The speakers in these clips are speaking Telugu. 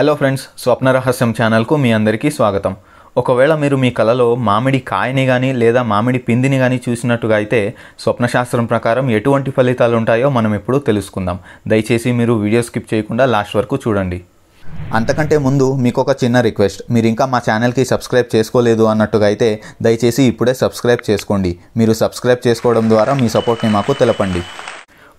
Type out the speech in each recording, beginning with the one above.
హలో ఫ్రెండ్స్ స్వప్న రహస్యం ఛానల్కు మీ అందరికీ స్వాగతం ఒకవేళ మీరు మీ కలలో మామిడి కాయని కానీ లేదా మామిడి పిందిని కానీ చూసినట్టుగా అయితే స్వప్నశాస్త్రం ప్రకారం ఎటువంటి ఫలితాలు ఉంటాయో మనం ఇప్పుడు తెలుసుకుందాం దయచేసి మీరు వీడియో స్కిప్ చేయకుండా లాస్ట్ వరకు చూడండి అంతకంటే ముందు మీకు ఒక చిన్న రిక్వెస్ట్ మీరు ఇంకా మా ఛానల్కి సబ్స్క్రైబ్ చేసుకోలేదు అన్నట్టుగా అయితే దయచేసి ఇప్పుడే సబ్స్క్రైబ్ చేసుకోండి మీరు సబ్స్క్రైబ్ చేసుకోవడం ద్వారా మీ సపోర్ట్ని మాకు తెలపండి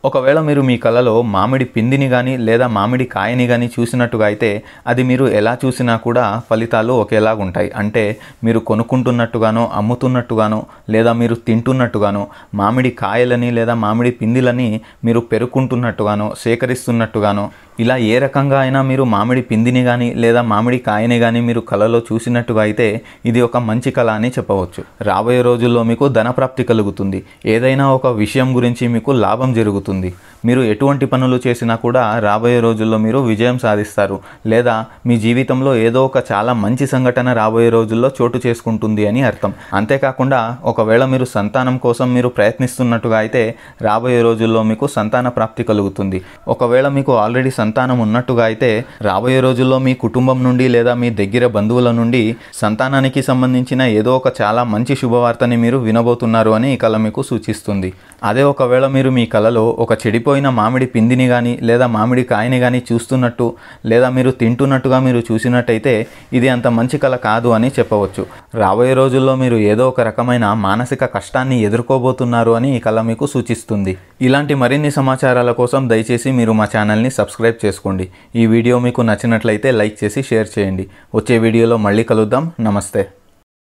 ఒకవేళ మీరు మీ కలలో మామిడి పిందిని కానీ లేదా మామిడి కాయని కానీ చూసినట్టుగా అయితే అది మీరు ఎలా చూసినా కూడా ఫలితాలు ఒకేలాగా ఉంటాయి అంటే మీరు కొనుక్కుంటున్నట్టుగానో అమ్ముతున్నట్టుగానో లేదా మీరు తింటున్నట్టుగానో మామిడి కాయలని లేదా మామిడి పిందిలని మీరు పెరుక్కుంటున్నట్టుగానో సేకరిస్తున్నట్టుగానో ఇలా ఏ రకంగా అయినా మీరు మామిడి పిందిని కానీ లేదా మామిడి కాయని కానీ మీరు కళలో చూసినట్టుగా అయితే ఇది ఒక మంచి కళ అని చెప్పవచ్చు రాబోయే రోజుల్లో మీకు ధనప్రాప్తి కలుగుతుంది ఏదైనా ఒక విషయం గురించి మీకు లాభం జరుగుతుంది జరుగుతుంది మీరు ఎటువంటి పనులు చేసినా కూడా రాబోయే రోజుల్లో మీరు విజయం సాధిస్తారు లేదా మీ జీవితంలో ఏదో ఒక చాలా మంచి సంఘటన రాబోయే రోజుల్లో చోటు చేసుకుంటుంది అని అర్థం అంతేకాకుండా ఒకవేళ మీరు సంతానం కోసం మీరు ప్రయత్నిస్తున్నట్టుగా అయితే రాబోయే రోజుల్లో మీకు సంతాన ప్రాప్తి కలుగుతుంది ఒకవేళ మీకు ఆల్రెడీ సంతానం ఉన్నట్టుగా అయితే రాబోయే రోజుల్లో మీ కుటుంబం నుండి లేదా మీ దగ్గర బంధువుల నుండి సంతానానికి సంబంధించిన ఏదో ఒక చాలా మంచి శుభవార్తని మీరు వినబోతున్నారు అని ఈ కళ మీకు సూచిస్తుంది అదే ఒకవేళ మీరు మీ కళలో ఒక చెడిపో ఎండిపోయిన మామిడి పిందిని కానీ లేదా మామిడి కాయని కానీ చూస్తున్నట్టు లేదా మీరు తింటున్నట్టుగా మీరు చూసినట్టయితే ఇది అంత మంచి కళ కాదు అని చెప్పవచ్చు రాబోయే రోజుల్లో మీరు ఏదో ఒక రకమైన మానసిక కష్టాన్ని ఎదుర్కోబోతున్నారు అని ఈ కళ మీకు సూచిస్తుంది ఇలాంటి మరిన్ని సమాచారాల కోసం దయచేసి మీరు మా ఛానల్ని సబ్స్క్రైబ్ చేసుకోండి ఈ వీడియో మీకు నచ్చినట్లయితే లైక్ చేసి షేర్ చేయండి వచ్చే వీడియోలో మళ్ళీ కలుద్దాం నమస్తే